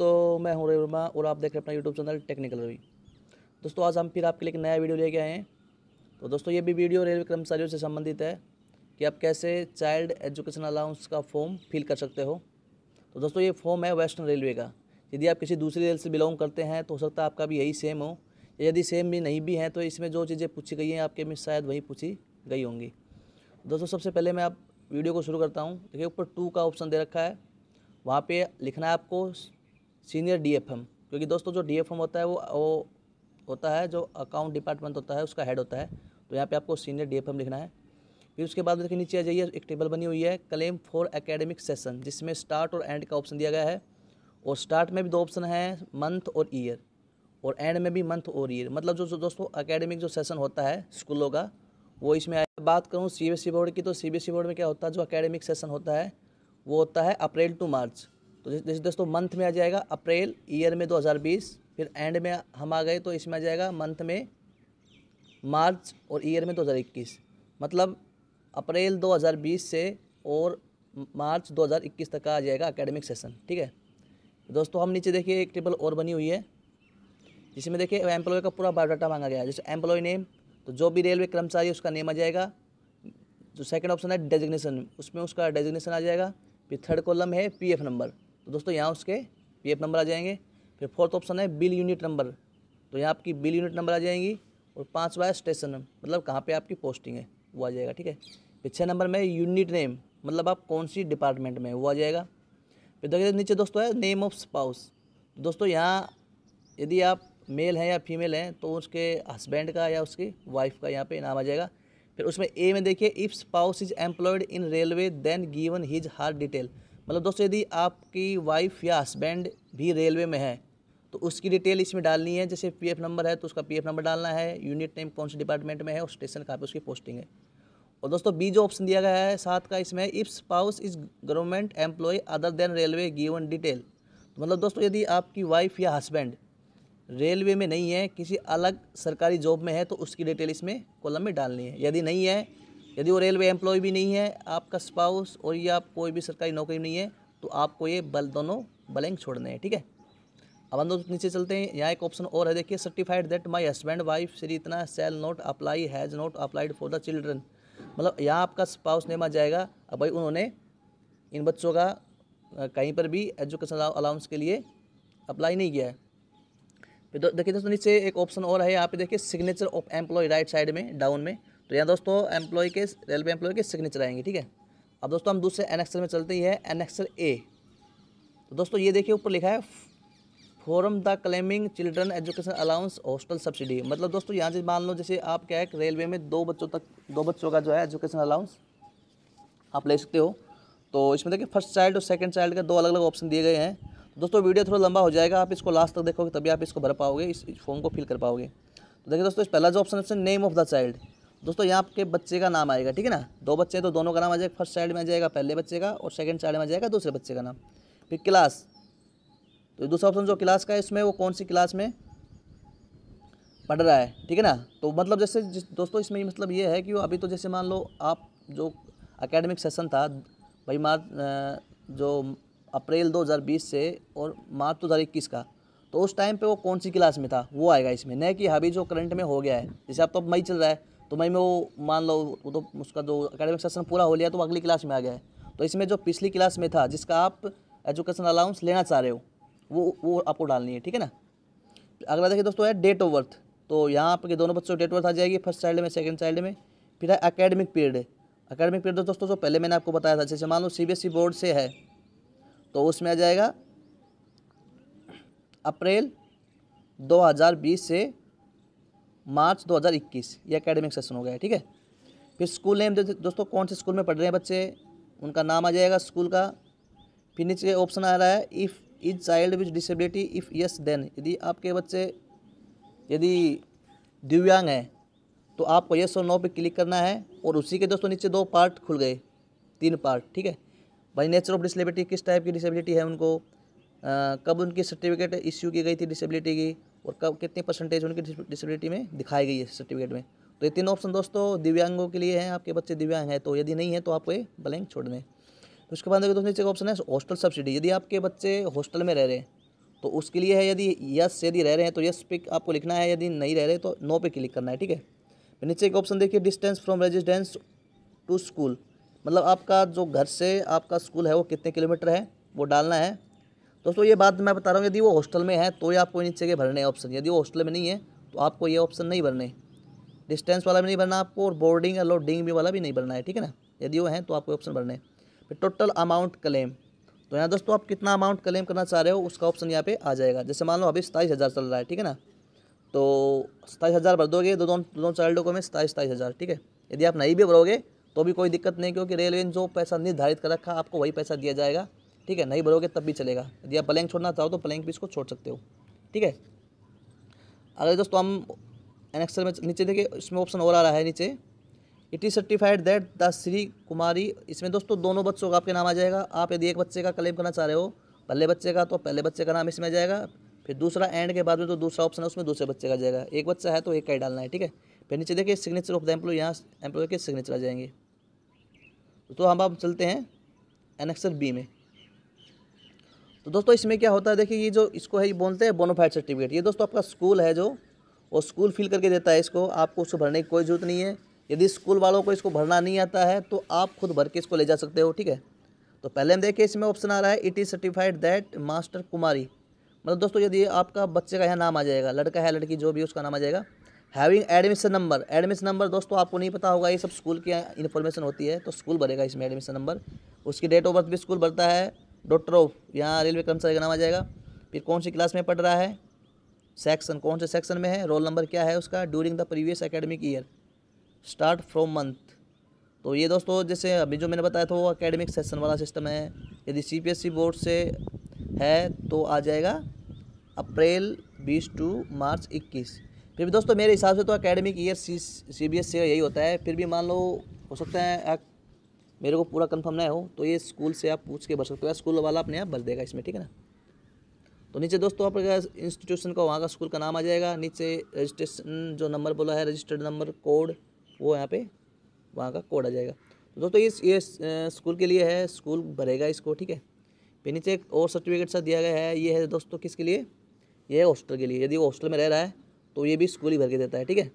दोस्तों मैं हूं वर्मा और आप देख रहे हैं अपना यूट्यूब चैनल टेक्निकल रवि दोस्तों आज हम फिर आपके लिए एक नया वीडियो लेके आए हैं तो दोस्तों ये भी वीडियो रेलवे कर्मचारियों से संबंधित है कि आप कैसे चाइल्ड एजुकेशन अलाउंस का फॉर्म फिल कर सकते हो तो दोस्तों ये फॉर्म है वेस्टर्न रेलवे का यदि आप किसी दूसरी रेल से बिलोंग करते हैं तो हो सकता है आपका भी यही सेम हो यदि सेम भी नहीं भी हैं तो इसमें जो चीज़ें पूछी गई हैं आपके में शायद वही पूछी गई होंगी दोस्तों सबसे पहले मैं आप वीडियो को शुरू करता हूँ देखिए ऊपर टू का ऑप्शन दे रखा है वहाँ पे लिखना है आपको सीनियर डीएफएम क्योंकि दोस्तों जो डीएफएम होता है वो वो होता है जो अकाउंट डिपार्टमेंट होता है उसका हेड होता है तो यहाँ पे आपको सीनियर डीएफएम लिखना है फिर उसके बाद देखिए नीचे आ जाइए एक टेबल बनी हुई है क्लेम फॉर एकेडमिक सेशन जिसमें स्टार्ट और एंड का ऑप्शन दिया गया है और स्टार्ट में भी दो ऑप्शन है मंथ और ईयर और एंड में भी मंथ और ईयर मतलब जो, जो दोस्तों अकेडमिक जो सेशन होता है स्कूलों का वो इसमें बात करूँ सी बोर्ड की तो सी बोर्ड e में क्या होता है जो अकेडमिक सेशन होता है वो होता है अप्रैल टू मार्च तो जैसे दोस्तों मंथ में आ जाएगा अप्रैल ईयर में 2020 फिर एंड में हम आ गए तो इसमें आ जाएगा मंथ में मार्च और ईयर में 2021 मतलब अप्रैल 2020 से और मार्च 2021 तक का आ जाएगा एकेडमिक सेशन ठीक है दोस्तों हम नीचे देखिए एक टेबल और बनी हुई है जिसमें देखिए एम्प्लॉय का पूरा बायोडाटा मांगा गया है जैसे एम्प्लॉय नेम तो जो भी रेलवे कर्मचारी उसका नेम आ जाएगा जो सेकेंड ऑप्शन है डेजिग्नेशन उसमें उसका डेजिग्नेशन आ जाएगा फिर थर्ड कॉलम है पीएफ नंबर तो दोस्तों यहाँ उसके पी नंबर आ जाएंगे फिर फोर्थ ऑप्शन है बिल यूनिट नंबर तो यहाँ आपकी बिल यूनिट नंबर आ जाएंगी और पाँचवा है स्टेशन मतलब कहाँ पे आपकी पोस्टिंग है वो आ जाएगा ठीक है फिर छः नंबर में यूनिट नेम मतलब आप कौन सी डिपार्टमेंट में वो आ जाएगा फिर देखिए नीचे दोस्तों है नेम ऑफ स्पाउस दोस्तों यहाँ यदि आप मेल हैं या फीमेल हैं तो उसके हस्बैंड का या उसकी वाइफ का यहाँ पे नाम आ जाएगा फिर उसमें ए में देखिए if spouse is employed in railway then given his her detail मतलब दोस्तों यदि आपकी वाइफ या हस्बैंड भी रेलवे में है तो उसकी डिटेल इसमें डालनी है जैसे पीएफ नंबर है तो उसका पीएफ नंबर डालना है यूनिट नेम कौन से डिपार्टमेंट में है और स्टेशन कहाँ पर उसकी पोस्टिंग है और दोस्तों बी जो ऑप्शन दिया गया है साथ का इसमें if spouse is government employee other than railway given detail तो मतलब दोस्तों यदि आपकी वाइफ या हस्बैंड रेलवे में नहीं है किसी अलग सरकारी जॉब में है तो उसकी डिटेल इसमें कॉलम में डालनी है यदि नहीं है यदि वो रेलवे एम्प्लॉय भी नहीं है आपका स्पाउस और या आप कोई भी सरकारी नौकरी नहीं है तो आपको ये बल दोनों बलैंक छोड़ने हैं ठीक है अब हम दोस्त नीचे चलते हैं यहाँ एक ऑप्शन और है देखिए certified that my husband wife Shri इतना shall not apply has not applied for the children मतलब यहाँ आपका स्पाउस नेम आ जाएगा अब भाई उन्होंने इन बच्चों का कहीं पर भी एजुकेशन अलाउंस के लिए अप्लाई नहीं किया है देखिए दोस्तों नीचे एक ऑप्शन और है यहाँ पे देखिए signature of employee right side में डाउन में तो यहाँ दोस्तों एम्प्लॉय के रेलवे एम्प्लॉय के सिग्नेचर आएंगे ठीक है अब दोस्तों हम दूसरे एनेक्सर में चलते हैं है एनेक्सर ए तो दोस्तों ये देखिए ऊपर लिखा है form the claiming children education allowance hostel subsidy मतलब दोस्तों यहाँ से मान लो जैसे आप क्या है रेलवे में दो बच्चों तक दो बच्चों का जो है एजुकेशन अलाउंस आप ले सकते हो तो इसमें देखिए फर्स्ट चाइल्ड और सेकंड चाइल्ड का दो अलग अलग ऑप्शन दिए गए हैं तो दोस्तों वीडियो थोड़ा लंबा हो जाएगा आप इसको लास्ट तक देखोगे तभी आप इसको भर पाओगे इस फॉर्म को फिल कर पाओगे तो देखिए दोस्तों इस पहला जो ऑप्शन है नेम ऑफ द चाइल्ड दोस्तों यहाँ आपके बच्चे का नाम आएगा ठीक है ना दो बच्चे हैं तो दोनों का नाम आ जाएगा फर्स्ट साइड में आ जाएगा पहले बच्चे का और सेकेंड साइड में आ जाएगा दूसरे बच्चे का नाम फिर क्लास तो दूसरा ऑप्शन जो क्लास का है इसमें वो कौन सी क्लास में पढ़ रहा है ठीक है ना तो मतलब जैसे जिस दोस्तों इसमें मतलब ये है कि अभी तो जैसे मान लो आप जो अकेडमिक सेशन था भाई मार्च जो अप्रैल 2020 से और मार्च दो हज़ार इक्कीस का तो उस टाइम पे वो कौन सी क्लास में था वो आएगा इसमें न कि अभी जो करंट में हो गया है जैसे अब तो मई चल रहा है तो मई में वो मान लो वो तो उसका जो अकेडमिक सेशन पूरा हो लिया तो अगली क्लास में आ गया है तो इसमें जो पिछली क्लास में था जिसका आप एजुकेशन अलाउंस लेना चाह रहे हो वो वो आपको डालनी है ठीक है ना अगला देखिए दोस्तों है डेट ऑफ बर्थ तो यहाँ आपके दोनों बच्चों डेट ऑफ बर्थ आ जाएगी फर्स्ट चाइल्ड में सेकंड चाइल्ड में फिर है अकेडमिक पीरियड अकेडमिक पीरियड दोस्तों जो पहले मैंने आपको बताया था जैसे मान लो सी बोर्ड e से है तो उसमें आ जाएगा अप्रैल 2020 से मार्च 2021 ये एकेडमिक सेशन हो गया ठीक है फिर स्कूल नेम दोस्तों कौन से स्कूल में पढ़ रहे हैं बच्चे उनका नाम आ जाएगा स्कूल का फिर नीचे ऑप्शन आ रहा है if is child with disability if yes then यदि आपके बच्चे यदि दिव्यांग हैं तो आपको यस और नो पे क्लिक करना है और उसी के दोस्तों नीचे दो पार्ट खुल गए तीन पार्ट ठीक है भाई नेचर ऑफ डिसेबिलिटी किस टाइप की डिसेबिलिटी है उनको आ, कब उनकी सर्टिफिकेट इश्यू की गई थी डिसेबिलिटी की और कब कितनी परसेंटेज उनकी डिसेबिलिटी में दिखाई गई है सर्टिफिकेट में तो ये तीन ऑप्शन दोस्तों दिव्यांगों के लिए हैं आपके बच्चे दिव्यांग हैं तो यदि नहीं है तो आपको ये ब्लैंक छोड़ दें तो उसके बाद दोस्तों नीचे ऑप्शन है हॉस्टल सब्सिडी यदि आपके बच्चे हॉस्टल में रह रहे हैं तो उसके लिए है यदि यस यदि रह रहे हैं तो यस पे आपको लिखना है यदि नहीं रह रहे तो नो पे क्लिक करना है ठीक है नीचे एक ऑप्शन देखिए distance from residence to school मतलब आपका जो घर से आपका स्कूल है वो कितने किलोमीटर है वो डालना है दोस्तों ये बात मैं बता रहा हूँ यदि वो हॉस्टल में है तो ये आपको नीचे के भरने ऑप्शन यदि वो हॉस्टल में नहीं है तो आपको ये ऑप्शन नहीं भरने डिस्टेंस वाला भी नहीं भरना आपको और बोर्डिंग या लोडिंग भी वाला भी नहीं भरना है ठीक है ना यदि वो हैं तो आपको ऑप्शन भरने फिर टोटल अमाउंट क्लेम तो यहाँ दोस्तों आप कितना अमाउंट क्लेम करना चाह रहे हो उसका ऑप्शन यहाँ पे आ जाएगा जैसे मान लो अभी सताईस हज़ार चल रहा है ठीक है ना तो सताईस हज़ार भर दोगे दो दोनों दोनों चाइल्डों को में सताईस सताईस हज़ार ठीक है यदि आप नहीं भी भरोगे तो भी कोई दिक्कत नहीं क्योंकि रेलवे ने जो पैसा निर्धारित कर रखा आपको वही पैसा दिया जाएगा ठीक है नहीं भरोगे तब भी चलेगा यदि आप प्लैंक छोड़ना चाहो तो प्लैंक भी इसको छोड़ सकते हो ठीक है अगर दोस्तों हम एनेक्सर में नीचे देखिए इसमें ऑप्शन और आ रहा है नीचे it is certified that the Shri Kumari इसमें दोस्तों दोनों बच्चों का आपके नाम आ जाएगा आप यदि एक बच्चे का क्लेम करना चाह रहे हो पहले बच्चे का तो पहले बच्चे का नाम इसमें आ जाएगा फिर दूसरा एंड के बाद में जो तो दूसरा ऑप्शन है उसमें दूसरे बच्चे का जाएगा एक बच्चा है तो एक का ही डालना है ठीक है फिर नीचे देखिए सिग्नेचर ऑफ द एम्प्लॉय यहाँ एम्प्लॉय के सिग्नेचर आ जाएंगे तो हम आप चलते हैं एनेक्सर बी में तो दोस्तों इसमें क्या होता है देखिए ये जो इसको है ये बोलते हैं बोनोफाइड सर्टिफिकेट ये दोस्तों आपका स्कूल है जो वो स्कूल फिल करके देता है इसको आपको उसको भरने की कोई ज़रूरत नहीं है यदि स्कूल वालों को इसको भरना नहीं आता है तो आप खुद भर के इसको ले जा सकते हो ठीक है तो पहले हम देखिए इसमें ऑप्शन आ रहा है it is certified that master Kumari मतलब दोस्तों यदि आपका बच्चे का यहाँ नाम आ जाएगा लड़का है लड़की जो भी उसका नाम आ जाएगा having admission number admission number दोस्तों आपको नहीं पता होगा ये सब स्कूल की इन्फॉर्मेशन होती है तो स्कूल भरेगा इसमें एडमिशन नंबर उसकी डेट ऑफ बर्थ भी स्कूल भरता है डॉक्टर ऑफ यहाँ रेलवे कर्मचारी का नाम आ जाएगा फिर कौन सी क्लास में पढ़ रहा है सेक्शन कौन से सेक्शन में है रोल नंबर क्या है उसका during the previous academic year start from month तो ये दोस्तों जैसे अभी जो मैंने बताया था वो अकेडमिक सेशन वाला सिस्टम है यदि सीबीएसई बोर्ड से है तो आ जाएगा अप्रैल बीस टू मार्च इक्कीस फिर भी दोस्तों मेरे हिसाब से तो academic year C C B S से यही होता है फिर भी मान लो हो सकता है मेरे को पूरा कन्फर्म ना हो तो ये स्कूल से आप पूछ के भर सकते हो स्कूल वाला अपने आप भर देगा इसमें ठीक है ना तो नीचे दोस्तों आपका इंस्टीट्यूशन का वहाँ का स्कूल का नाम आ जाएगा नीचे रजिस्ट्रेशन जो नंबर बोला है रजिस्टर्ड नंबर कोड वो यहाँ पे वहाँ का कोड आ जाएगा तो दोस्तों ये ये स्कूल के लिए है स्कूल भरेगा इसको ठीक है फिर नीचे एक और सर्टिफिकेट सा दिया गया है ये है दोस्तों किसके लिए ये है हॉस्टल के लिए यदि वो हॉस्टल में रह रहा है तो ये भी स्कूल ही भर के देता है ठीक है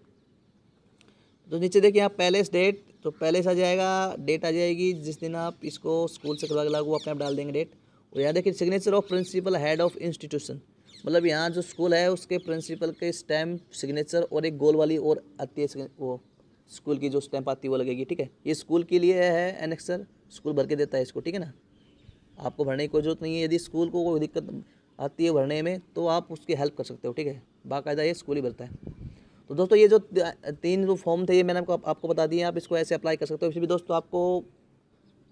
तो नीचे देखिए यहाँ पैलेस डेट तो पहले से आ जाएगा डेट आ जाएगी जिस दिन आप इसको स्कूल से खुला वो अपने आप डाल देंगे डेट और यहाँ देखिए signature of principal head of institution मतलब यहाँ जो स्कूल है उसके प्रिंसिपल के स्टैम्प सिग्नेचर और एक गोल वाली और आती है वो स्कूल की जो स्टैम्प आती है वो लगेगी ठीक है ये स्कूल के लिए है एनेक्सर स्कूल भर के देता है इसको ठीक है ना आपको भरने की कोई जरूरत नहीं है यदि स्कूल को कोई दिक्कत आती है भरने में तो आप उसकी हेल्प कर सकते हो ठीक है बाकायदा ये स्कूल ही भरता है तो दोस्तों ये जो तीन जो फॉर्म थे ये मैंने आपको आपको बता दिए आप इसको ऐसे अप्लाई कर सकते हो किसी भी दोस्तों आपको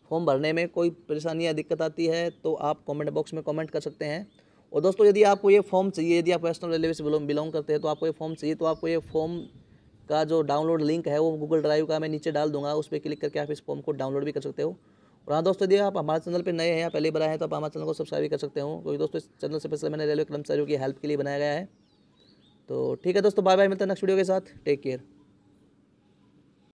फॉर्म भरने में कोई परेशानी या दिक्कत आती है तो आप कमेंट बॉक्स में कमेंट कर सकते हैं और दोस्तों यदि आपको ये फॉर्म चाहिए यदि आप वेस्टर्न रेलवे से बिलोंग करते हैं तो आपको ये फॉर्म चाहिए तो आपको ये फॉर्म का जो डाउनलोड लिंक है वो गूगल ड्राइव का मैं नीचे डाल दूंगा उस पर क्लिक करके आप इस फॉर्म को डाउनलोड भी कर सकते हो और हाँ दोस्तों यदि आप हमारे चैनल पर नए हैं या पहले बनाए हैं तो आप हमारे चैनल को सब्सक्राइब भी कर सकते हो क्योंकि तो दोस्तों इस चैनल से पहले मैंने रेलवे कर्मचारियों की हेल्प के लिए बनाया गया है तो ठीक है दोस्तों बाय बाय मिलता है नेक्स्ट वीडियो के साथ टेक केयर